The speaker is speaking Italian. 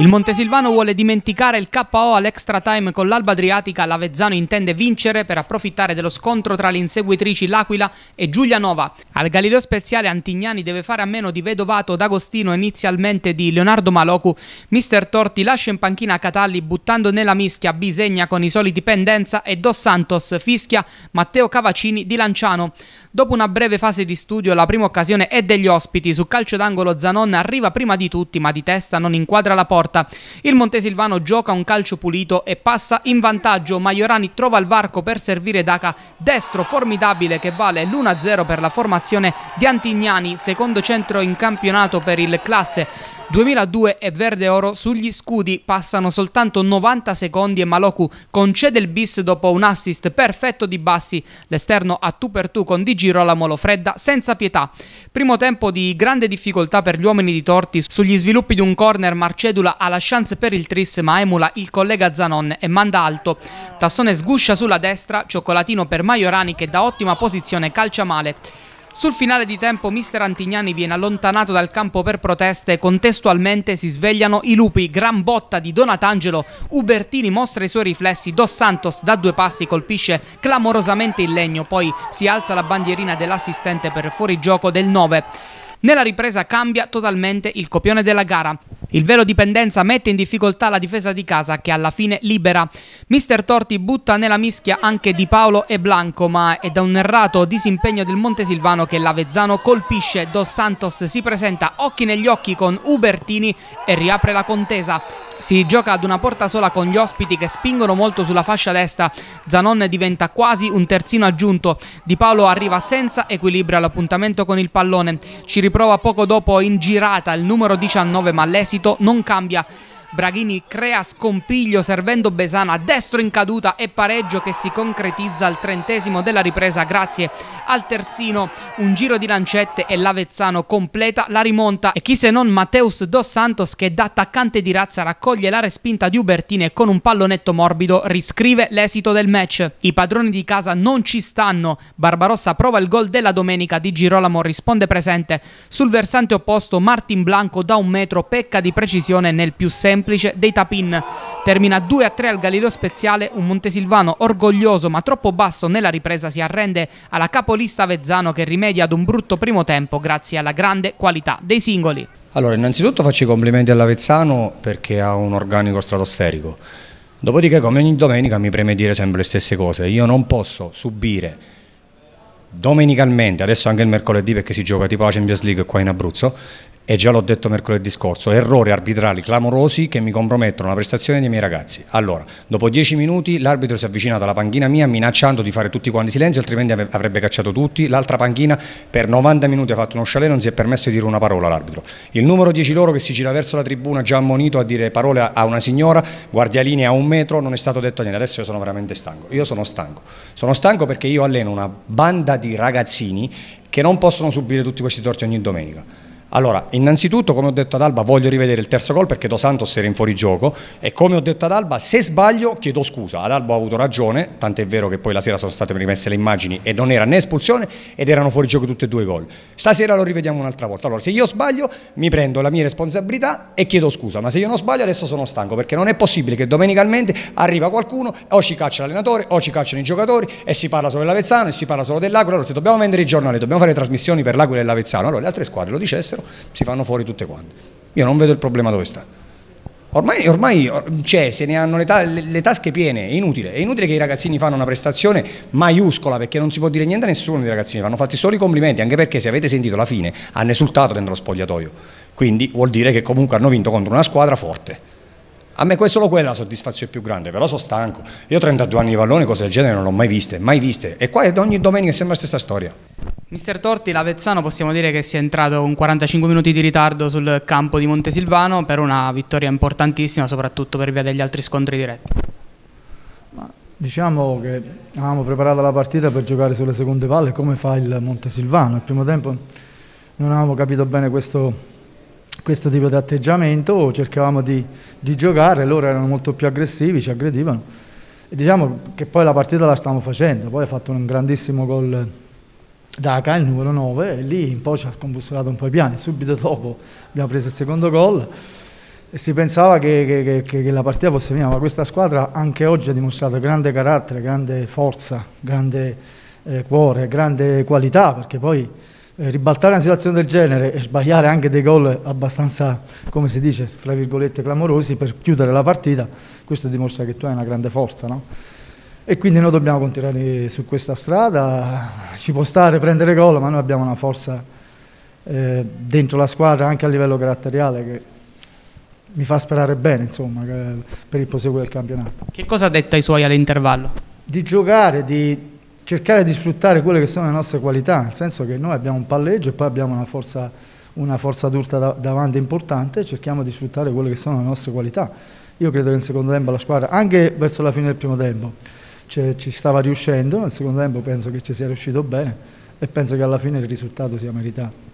Il Montesilvano vuole dimenticare il KO all'extra time con l'Alba Adriatica, l'Avezzano intende vincere per approfittare dello scontro tra le inseguitrici L'Aquila e Giulianova. Al Galileo Speziale Antignani deve fare a meno di Vedovato, D'Agostino inizialmente di Leonardo Malocu. Mister Torti lascia in panchina Catalli buttando nella mischia Bisegna con i soliti Pendenza e Dos Santos fischia Matteo Cavacini di Lanciano. Dopo una breve fase di studio la prima occasione è degli ospiti, su calcio d'angolo Zanon arriva prima di tutti ma di testa non inquadra la porta porta. Il Montesilvano gioca un calcio pulito e passa in vantaggio. Maiorani trova il varco per servire Daca destro formidabile che vale l'1-0 per la formazione di Antignani, secondo centro in campionato per il classe 2002 e Verde Oro sugli scudi passano soltanto 90 secondi e Maloku concede il bis dopo un assist perfetto di Bassi, l'esterno a tu per tu con Di Giro alla Molo Fredda senza pietà. Primo tempo di grande difficoltà per gli uomini di Torti sugli sviluppi di un corner Marcedula ha la chance per il Tris ma emula il collega Zanon e manda alto. Tassone sguscia sulla destra, cioccolatino per Maiorani che da ottima posizione calcia male. Sul finale di tempo mister Antignani viene allontanato dal campo per proteste, contestualmente si svegliano i lupi, gran botta di Donatangelo, Ubertini mostra i suoi riflessi, Dos Santos da due passi colpisce clamorosamente il legno, poi si alza la bandierina dell'assistente per fuorigioco del 9. Nella ripresa cambia totalmente il copione della gara. Il velo dipendenza mette in difficoltà la difesa di casa che alla fine libera. Mister Torti butta nella mischia anche Di Paolo e Blanco ma è da un errato disimpegno del Montesilvano che l'Avezzano colpisce. Dos Santos si presenta occhi negli occhi con Ubertini e riapre la contesa si gioca ad una porta sola con gli ospiti che spingono molto sulla fascia destra. Zanon diventa quasi un terzino aggiunto. Di Paolo arriva senza equilibrio all'appuntamento con il pallone. Ci riprova poco dopo in girata il numero 19, ma l'esito non cambia. Braghini crea scompiglio servendo Besana a destro in caduta e pareggio che si concretizza al trentesimo della ripresa grazie al terzino. Un giro di lancette e l'Avezzano completa la rimonta e chi se non Mateus Dos Santos che da attaccante di razza raccoglie la respinta di Ubertini e con un pallonetto morbido riscrive l'esito del match. I padroni di casa non ci stanno, Barbarossa prova il gol della domenica di Girolamo risponde presente. Sul versante opposto Martin Blanco da un metro pecca di precisione nel più semplice semplice dei tapin. Termina 2 a 3 al Galileo Speziale, un Montesilvano orgoglioso ma troppo basso nella ripresa si arrende alla capolista Vezzano che rimedia ad un brutto primo tempo grazie alla grande qualità dei singoli. Allora, innanzitutto faccio i complimenti all'Avezzano perché ha un organico stratosferico. Dopodiché, come ogni domenica, mi preme dire sempre le stesse cose. Io non posso subire domenicalmente, adesso anche il mercoledì perché si gioca tipo la Champions League qua in Abruzzo, e già l'ho detto mercoledì scorso, errori arbitrali clamorosi che mi compromettono la prestazione dei miei ragazzi. Allora, dopo dieci minuti l'arbitro si è avvicinato alla panchina mia minacciando di fare tutti quanti silenzio, altrimenti avrebbe cacciato tutti. L'altra panchina per 90 minuti ha fatto uno chalet, non si è permesso di dire una parola all'arbitro. Il numero 10 loro che si gira verso la tribuna già ammonito a dire parole a una signora, guardialine a un metro, non è stato detto niente. Adesso io sono veramente stanco. Io sono stanco. Sono stanco perché io alleno una banda di ragazzini che non possono subire tutti questi torti ogni domenica. Allora, innanzitutto, come ho detto ad Alba, voglio rivedere il terzo gol perché Dos Santos era in fuorigioco e come ho detto ad Alba, se sbaglio chiedo scusa. Ad Alba ho avuto ragione, tant'è vero che poi la sera sono state rimesse le immagini e non era né espulsione ed erano fuorigioco tutti e due i gol. Stasera lo rivediamo un'altra volta. Allora, se io sbaglio mi prendo la mia responsabilità e chiedo scusa, ma se io non sbaglio adesso sono stanco perché non è possibile che domenicalmente arriva qualcuno o ci caccia l'allenatore o ci cacciano i giocatori e si parla solo dell'Avezzano e si parla solo dell'Aquila. Allora, se dobbiamo vendere i giornali, dobbiamo fare trasmissioni per l'Aquila e l'Avezzano, allora le altre squadre lo dicessero all'estero, si fanno fuori tutte quante. Io non vedo il problema dove sta. Ormai, ormai c'è, cioè, se ne hanno le, ta le, tasche piene, è inutile. È inutile che i ragazzini fanno una prestazione maiuscola perché non si può dire niente a nessuno dei ragazzini, vanno fatti solo i complimenti, anche perché se avete sentito la fine hanno esultato dentro lo spogliatoio. Quindi vuol dire che comunque hanno vinto contro una squadra forte. A me è solo quella la soddisfazione più grande, però sono stanco. Io ho 32 anni di pallone, cose del genere non l'ho mai viste, mai viste. E qua ogni domenica è sempre la stessa storia. Mister Torti, l'Avezzano possiamo dire che si è entrato con 45 minuti di ritardo sul campo di Montesilvano per una vittoria importantissima, soprattutto per via degli altri scontri diretti. Ma diciamo che avevamo preparato la partita per giocare sulle seconde palle come fa il Montesilvano. Al primo tempo non avevamo capito bene questo, questo tipo di atteggiamento, cercavamo di, di giocare, loro erano molto più aggressivi, ci aggredivano. E diciamo che poi la partita la stiamo facendo, poi ha fatto un grandissimo gol Daca, il numero 9, e lì un po' ci ha scombussolato un po' i piani. Subito dopo abbiamo preso il secondo gol e si pensava che, che, che, che, la partita fosse finita, ma questa squadra anche oggi ha dimostrato grande carattere, grande forza, grande eh, cuore, grande qualità, perché poi eh, ribaltare una situazione del genere e sbagliare anche dei gol abbastanza, come si dice, tra virgolette clamorosi per chiudere la partita, questo dimostra che tu hai una grande forza, no? e quindi noi dobbiamo continuare su questa strada, ci può stare prendere gol, ma noi abbiamo una forza eh, dentro la squadra anche a livello caratteriale che mi fa sperare bene insomma, per il proseguo del campionato. Che cosa ha detto ai suoi all'intervallo? Di giocare, di cercare di sfruttare quelle che sono le nostre qualità, nel senso che noi abbiamo un palleggio e poi abbiamo una forza, una forza d'urta da, davanti importante cerchiamo di sfruttare quelle che sono le nostre qualità. Io credo che in secondo tempo la squadra, anche verso la fine del primo tempo, cioè, ci stava riuscendo, nel secondo tempo penso che ci sia riuscito bene e penso che alla fine il risultato sia meritato.